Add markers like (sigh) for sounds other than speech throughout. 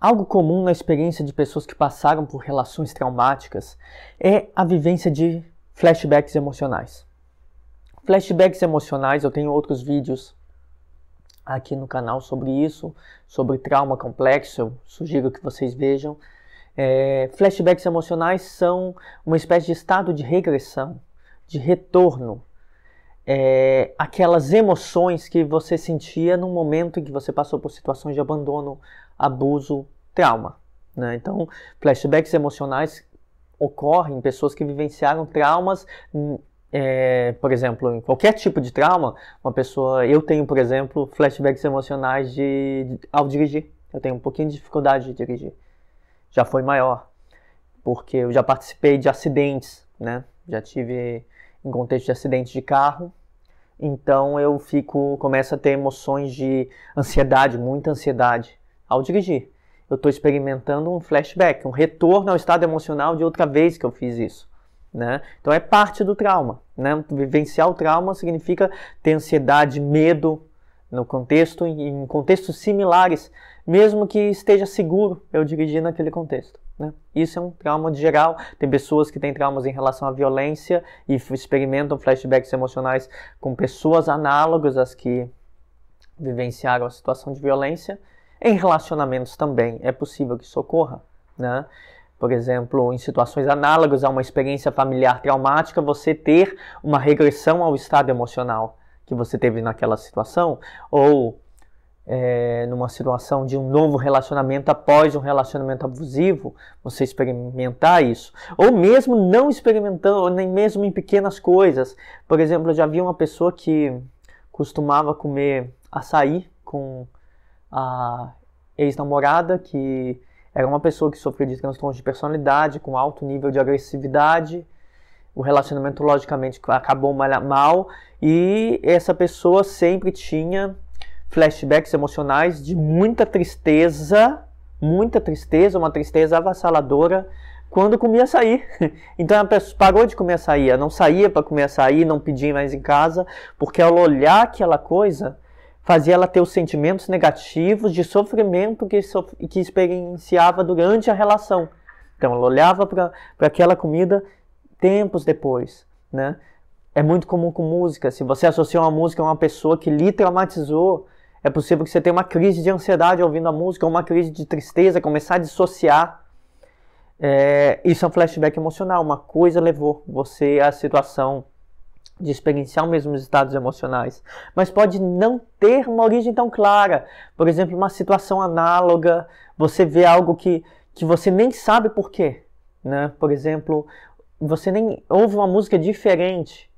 Algo comum na experiência de pessoas que passaram por relações traumáticas é a vivência de flashbacks emocionais. Flashbacks emocionais, eu tenho outros vídeos aqui no canal sobre isso, sobre trauma complexo, eu sugiro que vocês vejam. É, flashbacks emocionais são uma espécie de estado de regressão, de retorno. É, aquelas emoções que você sentia no momento em que você passou por situações de abandono, abuso, trauma. Né? Então, flashbacks emocionais ocorrem em pessoas que vivenciaram traumas hum, é, por exemplo, em qualquer tipo de trauma, uma pessoa, eu tenho, por exemplo, flashbacks emocionais de, de, ao dirigir. Eu tenho um pouquinho de dificuldade de dirigir. Já foi maior, porque eu já participei de acidentes, né? Já tive em contexto de acidente de carro. Então eu fico, começo a ter emoções de ansiedade, muita ansiedade, ao dirigir. Eu estou experimentando um flashback, um retorno ao estado emocional de outra vez que eu fiz isso. Né? Então é parte do trauma. Né? Vivenciar o trauma significa ter ansiedade, medo no contexto, em contextos similares, mesmo que esteja seguro eu dirigir naquele contexto. Né? Isso é um trauma de geral. Tem pessoas que têm traumas em relação à violência e experimentam flashbacks emocionais com pessoas análogas às que vivenciaram a situação de violência. Em relacionamentos também é possível que socorra, né? Por exemplo, em situações análogas a uma experiência familiar traumática, você ter uma regressão ao estado emocional que você teve naquela situação, ou é, numa situação de um novo relacionamento após um relacionamento abusivo, você experimentar isso, ou mesmo não experimentando, nem mesmo em pequenas coisas. Por exemplo, eu já vi uma pessoa que costumava comer açaí com a ex-namorada, que era uma pessoa que sofria de transtornos de personalidade, com alto nível de agressividade. O relacionamento, logicamente, acabou mal. E essa pessoa sempre tinha flashbacks emocionais de muita tristeza, muita tristeza, uma tristeza avassaladora, quando comia açaí. (laughs) Então a pessoa parou de comer açaí, ela não saía para comer açaí, não pedia mais em casa, porque ao olhar aquela coisa, fazia ela ter os sentimentos negativos de sofrimento que, que experienciava durante a relação. Então, ela olhava para aquela comida tempos depois, né? É muito comum com música. Se você associou uma música a uma pessoa que lhe traumatizou, é possível que você tenha uma crise de ansiedade ouvindo a música, ou uma crise de tristeza, começar a dissociar. É, isso é um flashback emocional. Uma coisa levou você à situação de experienciar os mesmos estados emocionais, mas pode não ter uma origem tão clara. Por exemplo, uma situação análoga, você vê algo que, que você nem sabe por quê. Né? Por exemplo, você nem ouve uma música diferente,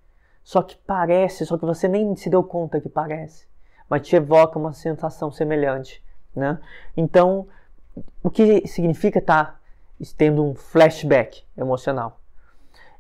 só que parece, só que você nem se deu conta que parece, mas te evoca uma sensação semelhante. Né? Então, o que significa estar tá tendo um flashback emocional?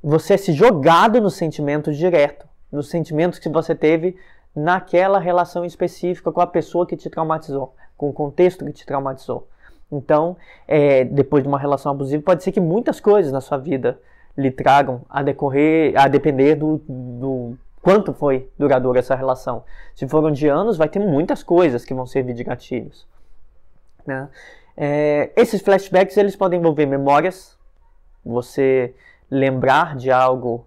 você é se jogado no sentimento direto, nos sentimentos que você teve naquela relação específica com a pessoa que te traumatizou, com o contexto que te traumatizou. Então, é, depois de uma relação abusiva, pode ser que muitas coisas na sua vida lhe tragam a decorrer, a depender do, do quanto foi duradoura essa relação. Se foram de anos, vai ter muitas coisas que vão servir de gatilhos. Né? É, esses flashbacks eles podem envolver memórias. Você lembrar de algo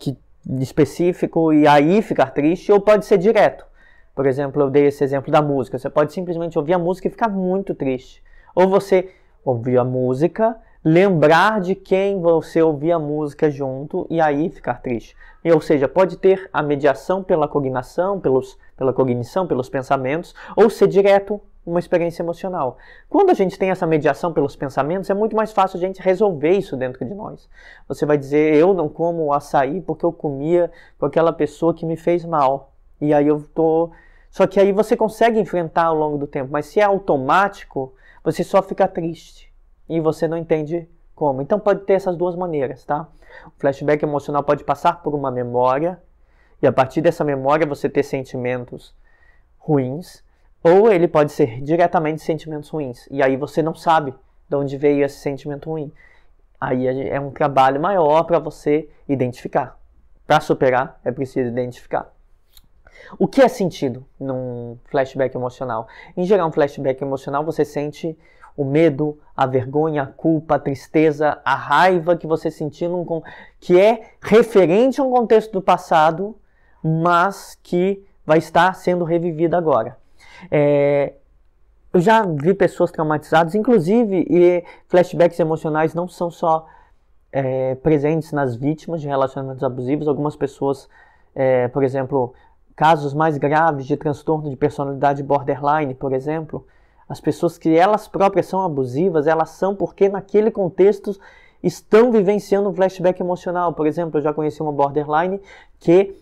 que, específico e aí ficar triste, ou pode ser direto. Por exemplo, eu dei esse exemplo da música. Você pode simplesmente ouvir a música e ficar muito triste. Ou você ouvir a música, lembrar de quem você ouvia a música junto e aí ficar triste. E, ou seja, pode ter a mediação pela cognição, pelos, pela cognição, pelos pensamentos, ou ser direto, uma experiência emocional. Quando a gente tem essa mediação pelos pensamentos, é muito mais fácil a gente resolver isso dentro de nós. Você vai dizer, eu não como açaí porque eu comia com aquela pessoa que me fez mal. E aí eu tô. Só que aí você consegue enfrentar ao longo do tempo, mas se é automático, você só fica triste e você não entende como. Então pode ter essas duas maneiras, tá? O flashback emocional pode passar por uma memória e a partir dessa memória você ter sentimentos ruins, ou ele pode ser diretamente sentimentos ruins. E aí você não sabe de onde veio esse sentimento ruim. Aí é um trabalho maior para você identificar. Para superar, é preciso identificar. O que é sentido num flashback emocional? Em geral, um flashback emocional você sente o medo, a vergonha, a culpa, a tristeza, a raiva que você sentiu num, que é referente a um contexto do passado, mas que vai estar sendo revivido agora. É, eu já vi pessoas traumatizadas, inclusive, e flashbacks emocionais não são só é, presentes nas vítimas de relacionamentos abusivos. Algumas pessoas, é, por exemplo, casos mais graves de transtorno de personalidade borderline, por exemplo, as pessoas que elas próprias são abusivas, elas são porque naquele contexto estão vivenciando um flashback emocional. Por exemplo, eu já conheci uma borderline que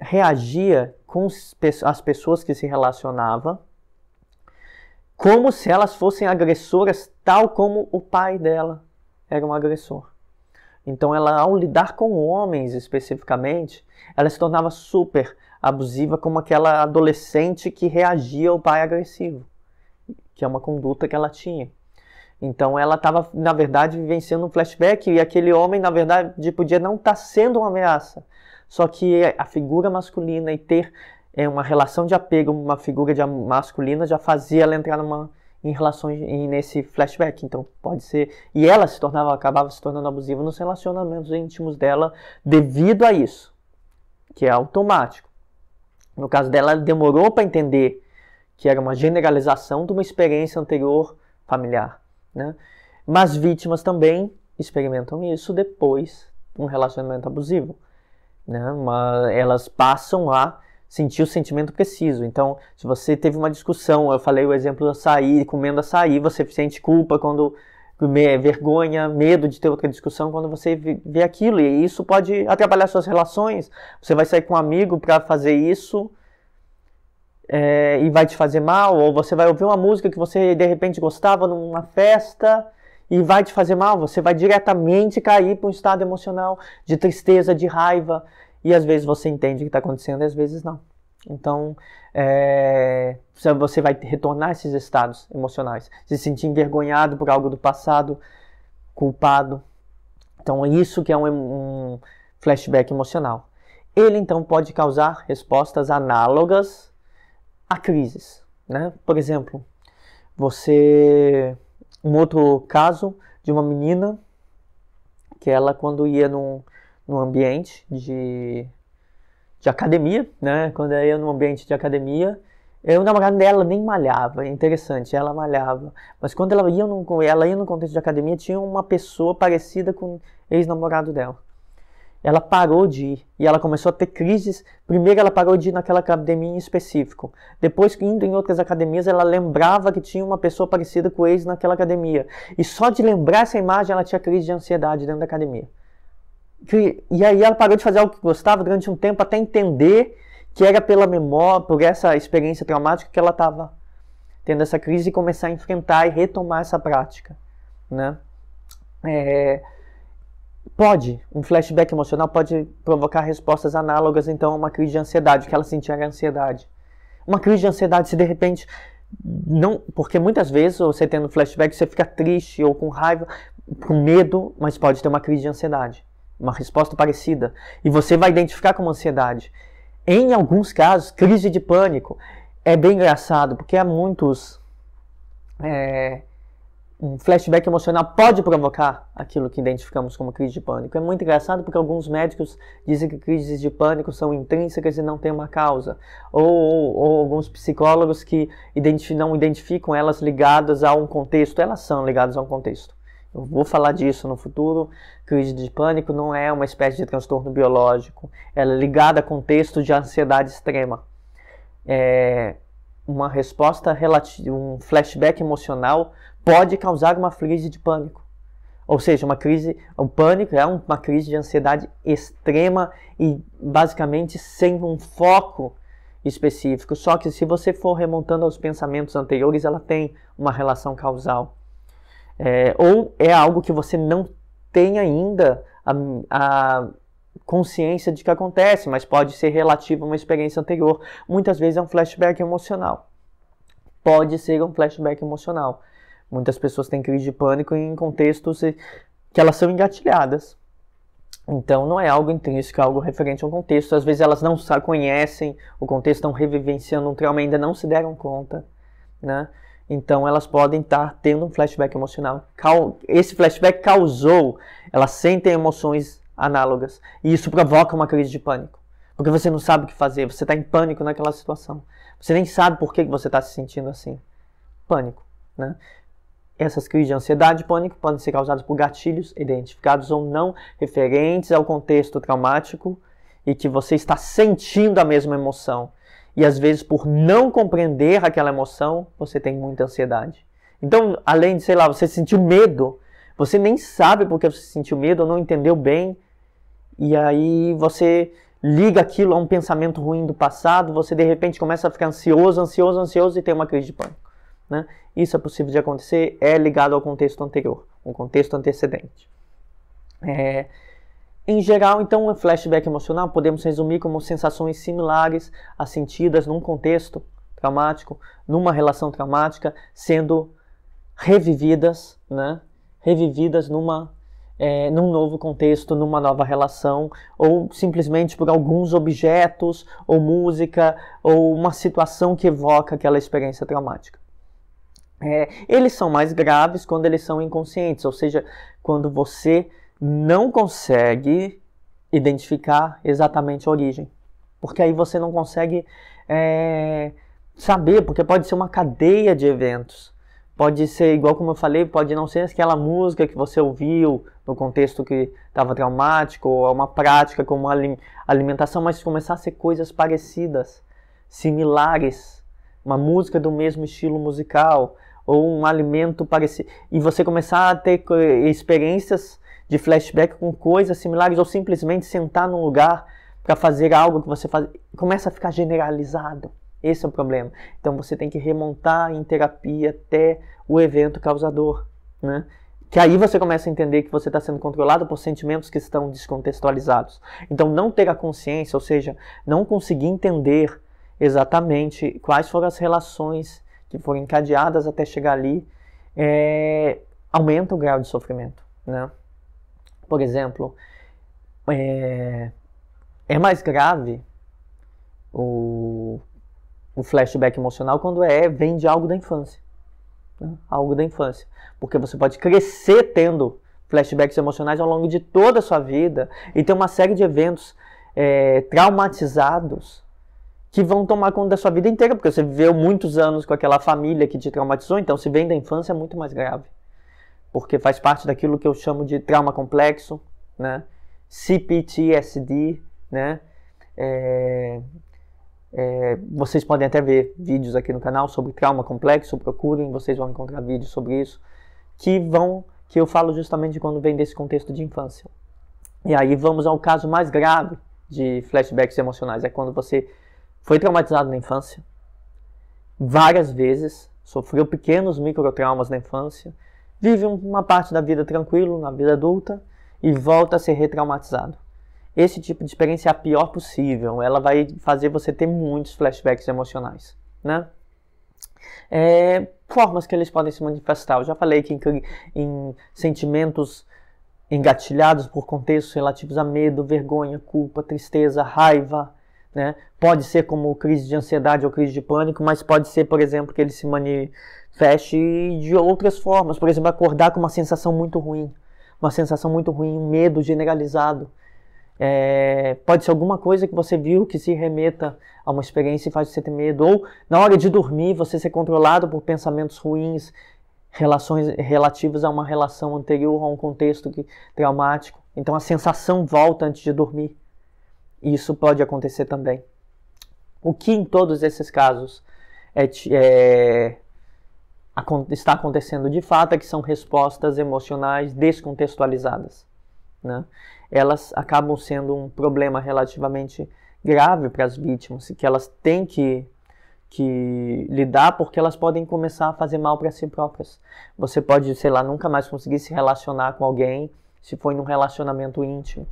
reagia com as pessoas que se relacionava como se elas fossem agressoras, tal como o pai dela era um agressor. Então, ela, ao lidar com homens especificamente, ela se tornava super abusiva, como aquela adolescente que reagia ao pai agressivo, que é uma conduta que ela tinha. Então, ela estava, na verdade, vivenciando um flashback e aquele homem, na verdade, podia não estar tá sendo uma ameaça, só que a figura masculina e ter é, uma relação de apego, uma figura de masculina já fazia ela entrar numa, em relações nesse flashback. Então pode ser e ela se tornava acabava se tornando abusiva nos relacionamentos íntimos dela devido a isso, que é automático. No caso dela, ela demorou para entender que era uma generalização de uma experiência anterior familiar, né? Mas vítimas também experimentam isso depois de um relacionamento abusivo né? elas passam a sentir o sentimento preciso. Então, se você teve uma discussão, eu falei o exemplo da sair comendo sair, você sente culpa quando vergonha, medo de ter outra discussão quando você vê aquilo. E isso pode atrapalhar suas relações. Você vai sair com um amigo para fazer isso é, e vai te fazer mal. Ou você vai ouvir uma música que você de repente gostava numa festa e vai te fazer mal, você vai diretamente cair para um estado emocional de tristeza, de raiva, e às vezes você entende o que está acontecendo e às vezes não. Então, é, você vai retornar esses estados emocionais, se sentir envergonhado por algo do passado, culpado. Então, é isso que é um, um flashback emocional. Ele então pode causar respostas análogas a crises. Né? Por exemplo, você um outro caso de uma menina que ela quando ia num, num ambiente de, de academia, né? Quando ela ia num ambiente de academia, eu, eh, o namorado dela nem malhava, é interessante, ela malhava. Mas quando ela ia, num, ela ia no contexto de academia, tinha uma pessoa parecida com ex-namorado dela ela parou de ir e ela começou a ter crises. Primeiro, ela parou de ir naquela academia em específico. Depois, indo em outras academias, ela lembrava que tinha uma pessoa parecida com o ex naquela academia. E só de lembrar essa imagem, ela tinha crise de ansiedade dentro da academia. E aí, ela parou de fazer algo que gostava durante um tempo até entender que era pela memória, por essa experiência traumática que ela estava tendo essa crise e começar a enfrentar e retomar essa prática, né? É, Pode, um flashback emocional pode provocar respostas análogas então a uma crise de ansiedade, que ela sentia ansiedade. Uma crise de ansiedade se de repente não, porque muitas vezes você tendo flashback você fica triste ou com raiva, com medo, mas pode ter uma crise de ansiedade, uma resposta parecida, e você vai identificar como ansiedade. Em alguns casos, crise de pânico é bem engraçado, porque há muitos é, um flashback emocional pode provocar aquilo que identificamos como crise de pânico. É muito engraçado porque alguns médicos dizem que crises de pânico são intrínsecas e não têm uma causa. Ou, ou, ou alguns psicólogos que não identificam elas ligadas a um contexto. Elas são ligadas a um contexto. Eu vou falar disso no futuro. Crise de pânico não é uma espécie de transtorno biológico. Ela é ligada a contexto de ansiedade extrema. É uma resposta relativa, um flashback emocional pode causar uma crise de pânico. Ou seja, uma crise, o um pânico é uma crise de ansiedade extrema e basicamente sem um foco específico. Só que se você for remontando aos pensamentos anteriores, ela tem uma relação causal. É, ou é algo que você não tem ainda a, a consciência de que acontece, mas pode ser relativo a uma experiência anterior. Muitas vezes é um flashback emocional. Pode ser um flashback emocional. Muitas pessoas têm crise de pânico em contextos que elas são engatilhadas. Então não é algo intrínseco, é algo referente ao contexto. Às vezes elas não conhecem o contexto, estão revivenciando um trauma, e ainda não se deram conta, né? Então elas podem estar tá tendo um flashback emocional. Esse flashback causou, elas sentem emoções análogas. E isso provoca uma crise de pânico. Porque você não sabe o que fazer, você está em pânico naquela situação. Você nem sabe por que você está se sentindo assim. Pânico, né? Essas crises de ansiedade e pânico podem ser causadas por gatilhos identificados ou não referentes ao contexto traumático e que você está sentindo a mesma emoção. E às vezes, por não compreender aquela emoção, você tem muita ansiedade. Então, além de, sei lá, você sentiu medo, você nem sabe porque você sentiu medo ou não entendeu bem, e aí você liga aquilo a um pensamento ruim do passado, você de repente começa a ficar ansioso, ansioso, ansioso e tem uma crise de pânico. Né? isso é possível de acontecer é ligado ao contexto anterior, um contexto antecedente. É, em geral, então, o flashback emocional podemos resumir como sensações similares a sentidas num contexto traumático, numa relação traumática, sendo revividas, né? Revividas numa é, num novo contexto, numa nova relação, ou simplesmente por alguns objetos, ou música, ou uma situação que evoca aquela experiência traumática. É, eles são mais graves quando eles são inconscientes, ou seja, quando você não consegue identificar exatamente a origem. Porque aí você não consegue é, saber, porque pode ser uma cadeia de eventos. Pode ser, igual como eu falei, pode não ser aquela música que você ouviu no contexto que estava traumático, ou é uma prática como alimentação, mas começar a ser coisas parecidas, similares, uma música do mesmo estilo musical, ou um alimento parecido, e você começar a ter experiências de flashback com coisas similares, ou simplesmente sentar num lugar para fazer algo que você faz, começa a ficar generalizado. Esse é o problema. Então você tem que remontar em terapia até o evento causador, né? Que aí você começa a entender que você está sendo controlado por sentimentos que estão descontextualizados. Então não ter a consciência, ou seja, não conseguir entender exatamente quais foram as relações que foram encadeadas até chegar ali, é, aumenta o grau de sofrimento, né? Por exemplo, é, é mais grave o, o, flashback emocional quando é vem de algo da infância, né? algo da infância, porque você pode crescer tendo flashbacks emocionais ao longo de toda a sua vida e ter uma série de eventos é, traumatizados que vão tomar conta da sua vida inteira, porque você viveu muitos anos com aquela família que te traumatizou, então se vem da infância é muito mais grave. Porque faz parte daquilo que eu chamo de trauma complexo, né? CPTSD, né? É, é, vocês podem até ver vídeos aqui no canal sobre trauma complexo, procurem, vocês vão encontrar vídeos sobre isso, que vão, que eu falo justamente de quando vem desse contexto de infância. E aí vamos ao caso mais grave de flashbacks emocionais, é quando você foi traumatizado na infância, várias vezes, sofreu pequenos microtraumas na infância, vive uma parte da vida tranquilo, na vida adulta, e volta a ser retraumatizado. Esse tipo de experiência é a pior possível, ela vai fazer você ter muitos flashbacks emocionais, né? É, formas que eles podem se manifestar. Eu já falei que em, em sentimentos engatilhados por contextos relativos a medo, vergonha, culpa, tristeza, raiva, né? Pode ser como crise de ansiedade ou crise de pânico, mas pode ser, por exemplo, que ele se manifeste de outras formas. Por exemplo, acordar com uma sensação muito ruim, uma sensação muito ruim, um medo generalizado. É, pode ser alguma coisa que você viu que se remeta a uma experiência e faz você ter medo. Ou na hora de dormir, você ser controlado por pensamentos ruins relações relativos a uma relação anterior, a um contexto que, traumático. Então a sensação volta antes de dormir. Isso pode acontecer também. O que em todos esses casos é, é, está acontecendo de fato é que são respostas emocionais descontextualizadas. Né? Elas acabam sendo um problema relativamente grave para as vítimas, que elas têm que, que lidar porque elas podem começar a fazer mal para si próprias. Você pode, sei lá, nunca mais conseguir se relacionar com alguém se foi num relacionamento íntimo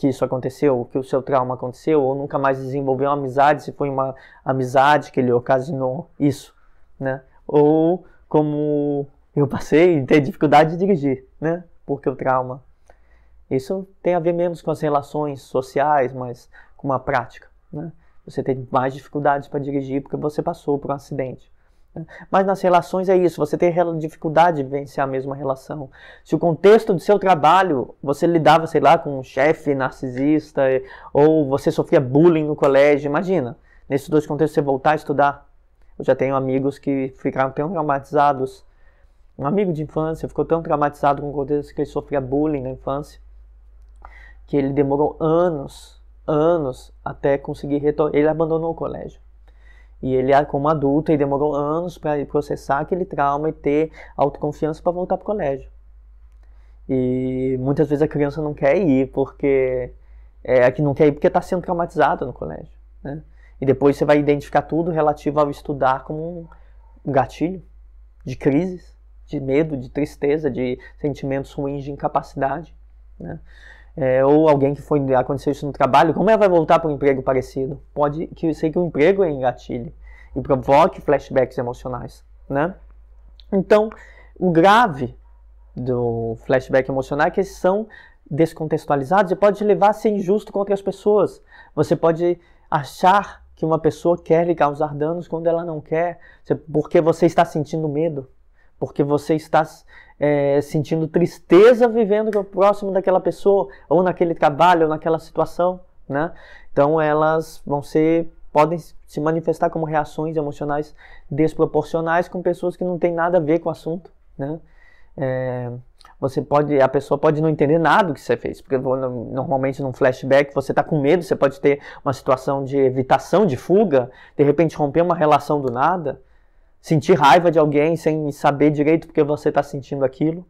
que isso aconteceu, que o seu trauma aconteceu, ou nunca mais desenvolveu uma amizade, se foi uma amizade que ele ocasionou isso, né? Ou como eu passei e ter dificuldade de dirigir, né? Porque o trauma. Isso tem a ver menos com as relações sociais, mas com uma prática, né? Você tem mais dificuldades para dirigir porque você passou por um acidente. Mas nas relações é isso, você tem dificuldade de vencer a mesma relação. Se o contexto do seu trabalho, você lidava, sei lá, com um chefe narcisista, eh, ou você sofria bullying no colégio, imagina, nesses dois contextos você voltar a estudar. Eu já tenho amigos que ficaram tão traumatizados. Um amigo de infância ficou tão traumatizado com o contexto que ele sofria bullying na infância, que ele demorou anos, anos, até conseguir retornar. Ele abandonou o colégio e ele, ah, como adulto, ele demorou anos para processar aquele trauma e ter autoconfiança para voltar para o colégio. E muitas vezes a criança não quer ir porque é que não quer ir porque está sendo traumatizada no colégio, né? E depois você vai identificar tudo relativo ao estudar como um gatilho de crises, de medo, de tristeza, de sentimentos ruins, de incapacidade, né? é, ou alguém que foi aconteceu isso no trabalho, como ela vai voltar para um emprego parecido? Pode que ser que o emprego engatilhe e provoque flashbacks emocionais, né? Então, o grave do flashback emocional é que eles são descontextualizados e pode levar a ser injusto contra as pessoas. Você pode achar que uma pessoa quer lhe causar danos quando ela não quer, porque você está sentindo medo porque você está é, sentindo tristeza vivendo próximo daquela pessoa, ou naquele trabalho, ou naquela situação, né? Então elas vão ser, podem se manifestar como reações emocionais desproporcionais com pessoas que não têm nada a ver com o assunto, né? É, você pode, a pessoa pode não entender nada do que você fez, porque normalmente num flashback você está com medo, você pode ter uma situação de evitação, de fuga, de repente romper uma relação do nada, sentir raiva de alguém sem saber direito porque você está sentindo aquilo.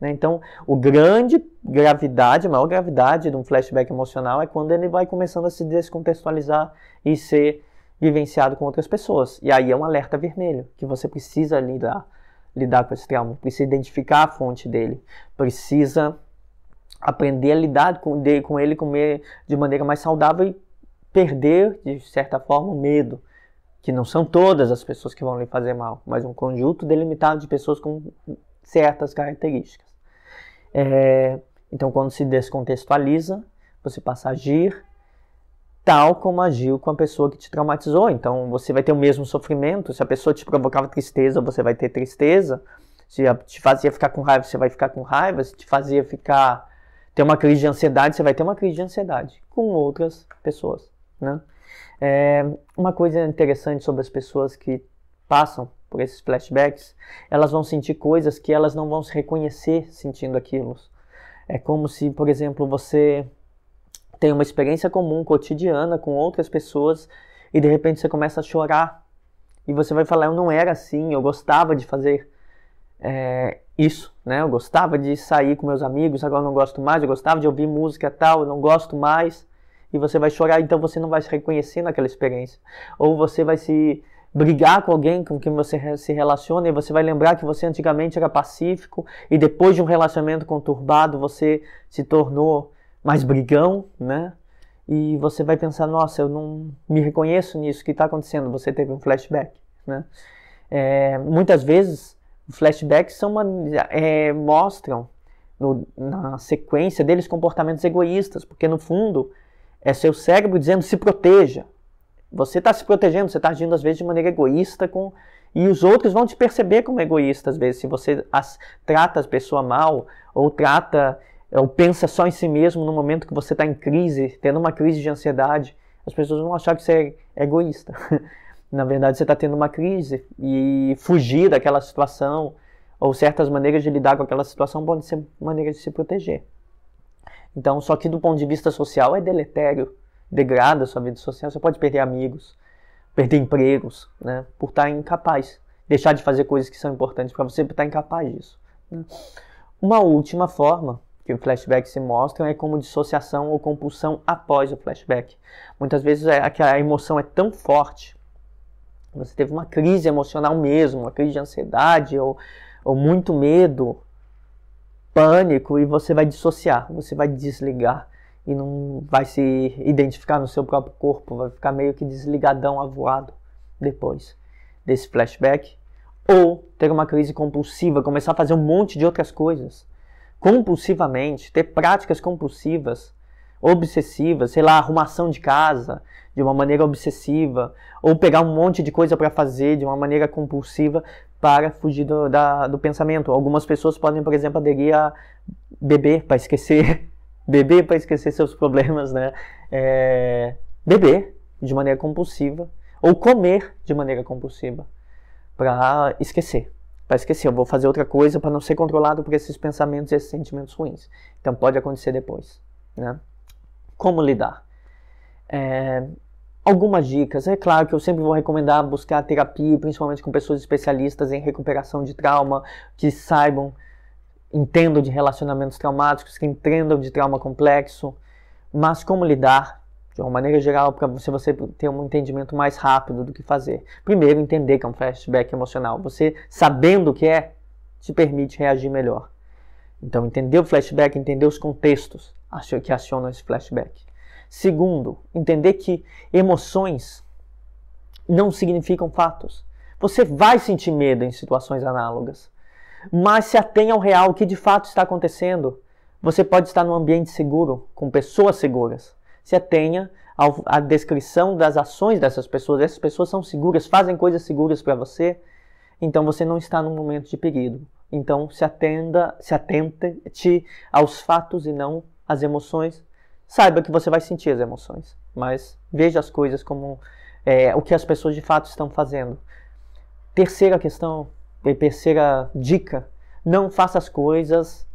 Né? Então, o grande gravidade, a maior gravidade de um flashback emocional é quando ele vai começando a se descontextualizar e ser vivenciado com outras pessoas. E aí é um alerta vermelho que você precisa lidar, lidar com esse trauma, precisa identificar a fonte dele, precisa aprender a lidar com, com ele comer de maneira mais saudável e perder de certa forma o medo que não são todas as pessoas que vão lhe fazer mal, mas um conjunto delimitado de pessoas com certas características. É, então, quando se descontextualiza, você passa a agir tal como agiu com a pessoa que te traumatizou. Então, você vai ter o mesmo sofrimento. Se a pessoa te provocava tristeza, você vai ter tristeza. Se te fazia ficar com raiva, você vai ficar com raiva. Se te fazia ficar ter uma crise de ansiedade, você vai ter uma crise de ansiedade com outras pessoas, né? É, uma coisa interessante sobre as pessoas que passam por esses flashbacks, elas vão sentir coisas que elas não vão se reconhecer sentindo aquilo. É como se, por exemplo, você tem uma experiência comum, cotidiana, com outras pessoas e de repente você começa a chorar e você vai falar: Eu não era assim, eu gostava de fazer é, isso, né? Eu gostava de sair com meus amigos, agora eu não gosto mais, eu gostava de ouvir música tal, eu não gosto mais e você vai chorar, então você não vai se reconhecer naquela experiência. Ou você vai se brigar com alguém com quem você se relaciona e você vai lembrar que você antigamente era pacífico e depois de um relacionamento conturbado você se tornou mais brigão, né? E você vai pensar, nossa, eu não me reconheço nisso que está acontecendo. Você teve um flashback, né? É, muitas vezes flashbacks são uma, é, mostram no, na sequência deles comportamentos egoístas, porque no fundo é seu cérebro dizendo se proteja. Você está se protegendo, você está agindo às vezes de maneira egoísta com e os outros vão te perceber como egoísta às vezes se você as, trata a pessoa mal ou trata ou pensa só em si mesmo no momento que você está em crise, tendo uma crise de ansiedade, as pessoas vão achar que você é egoísta. (laughs) Na verdade, você está tendo uma crise e fugir daquela situação ou certas maneiras de lidar com aquela situação podem ser maneiras de se proteger. Então, só que do ponto de vista social é deletério, degrada a sua vida social, você pode perder amigos, perder empregos, né, por estar incapaz, deixar de fazer coisas que são importantes para você por estar incapaz disso. Né. Uma última forma que o flashback se mostra é como dissociação ou compulsão após o flashback. Muitas vezes é a emoção é tão forte, você teve uma crise emocional mesmo, uma crise de ansiedade ou, ou muito medo, pânico e você vai dissociar, você vai desligar e não vai se identificar no seu próprio corpo, vai ficar meio que desligadão, avoado depois desse flashback. Ou ter uma crise compulsiva, começar a fazer um monte de outras coisas compulsivamente, ter práticas compulsivas, obsessivas, sei lá, arrumação de casa de uma maneira obsessiva, ou pegar um monte de coisa para fazer de uma maneira compulsiva, para fugir do, da, do pensamento. Algumas pessoas podem, por exemplo, aderir a beber para esquecer, (laughs) beber para esquecer seus problemas, né? É, beber de maneira compulsiva ou comer de maneira compulsiva para esquecer. Para esquecer, eu vou fazer outra coisa para não ser controlado por esses pensamentos e esses sentimentos ruins. Então pode acontecer depois, né? Como lidar? É, algumas dicas. É claro que eu sempre vou recomendar buscar terapia, principalmente com pessoas especialistas em recuperação de trauma, que saibam, entendam de relacionamentos traumáticos, que entendam de trauma complexo, mas como lidar de uma maneira geral para você, você ter um entendimento mais rápido do que fazer. Primeiro, entender que é um flashback emocional. Você sabendo o que é, te permite reagir melhor. Então, entender o flashback, entender os contextos que acionam esse flashback. Segundo, entender que emoções não significam fatos. Você vai sentir medo em situações análogas, mas se atenha ao real, o que de fato está acontecendo. Você pode estar num ambiente seguro, com pessoas seguras. Se atenha à descrição das ações dessas pessoas. Essas pessoas são seguras, fazem coisas seguras para você. Então você não está num momento de perigo. Então se atenda, se atente aos fatos e não às emoções saiba que você vai sentir as emoções, mas veja as coisas como é, o que as pessoas de fato estão fazendo. Terceira questão, terceira dica: não faça as coisas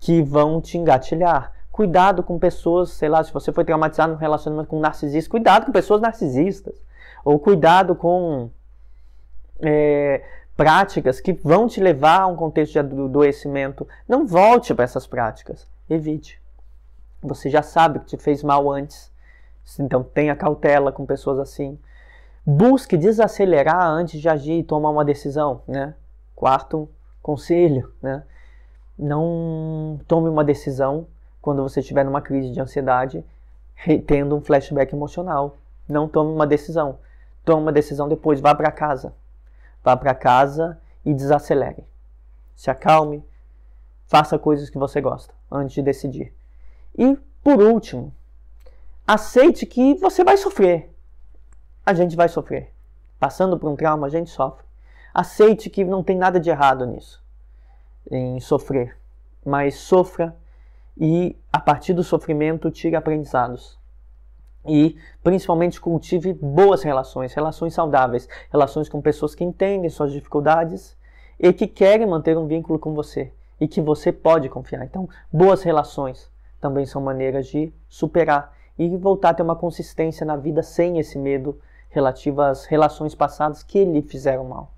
que vão te engatilhar. Cuidado com pessoas, sei lá, se você foi traumatizado no relacionamento com um narcisista, cuidado com pessoas narcisistas. Ou cuidado com é, práticas que vão te levar a um contexto de adoecimento. Não volte para essas práticas. Evite. Você já sabe que te fez mal antes, então tenha cautela com pessoas assim. Busque desacelerar antes de agir e tomar uma decisão, né? Quarto conselho, né? Não tome uma decisão quando você estiver numa crise de ansiedade, tendo um flashback emocional. Não tome uma decisão. Tome uma decisão depois, vá para casa. Vá para casa e desacelere. Se acalme, faça coisas que você gosta antes de decidir. E por último, aceite que você vai sofrer. A gente vai sofrer. Passando por um trauma, a gente sofre. Aceite que não tem nada de errado nisso, em sofrer. Mas sofra e, a partir do sofrimento, tire aprendizados. E, principalmente, cultive boas relações, relações saudáveis, relações com pessoas que entendem suas dificuldades e que querem manter um vínculo com você e que você pode confiar. Então, boas relações também são maneiras de superar e voltar a ter uma consistência na vida sem esse medo relativo às relações passadas que lhe fizeram mal.